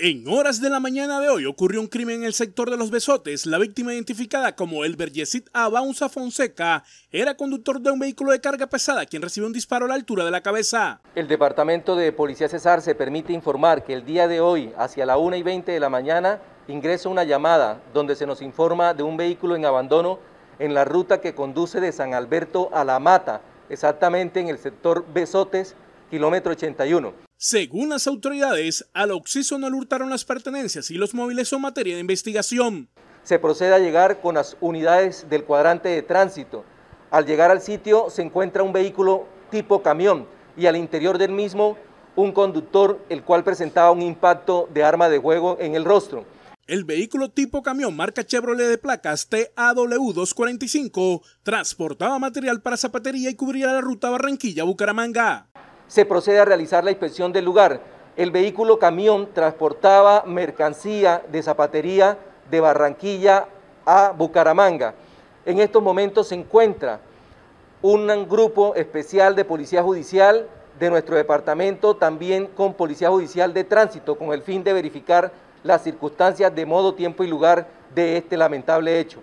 En horas de la mañana de hoy ocurrió un crimen en el sector de los Besotes. La víctima identificada como Elber Yesid Abaunza Fonseca era conductor de un vehículo de carga pesada quien recibió un disparo a la altura de la cabeza. El Departamento de Policía Cesar se permite informar que el día de hoy, hacia la 1 y 20 de la mañana, ingresa una llamada donde se nos informa de un vehículo en abandono en la ruta que conduce de San Alberto a La Mata, exactamente en el sector Besotes, kilómetro 81. Según las autoridades, al Oxiso no le hurtaron las pertenencias y los móviles son materia de investigación. Se procede a llegar con las unidades del cuadrante de tránsito. Al llegar al sitio se encuentra un vehículo tipo camión y al interior del mismo un conductor el cual presentaba un impacto de arma de juego en el rostro. El vehículo tipo camión marca Chevrolet de placas TAW245 transportaba material para zapatería y cubría la ruta Barranquilla-Bucaramanga se procede a realizar la inspección del lugar. El vehículo camión transportaba mercancía de zapatería de Barranquilla a Bucaramanga. En estos momentos se encuentra un grupo especial de policía judicial de nuestro departamento, también con policía judicial de tránsito, con el fin de verificar las circunstancias de modo, tiempo y lugar de este lamentable hecho.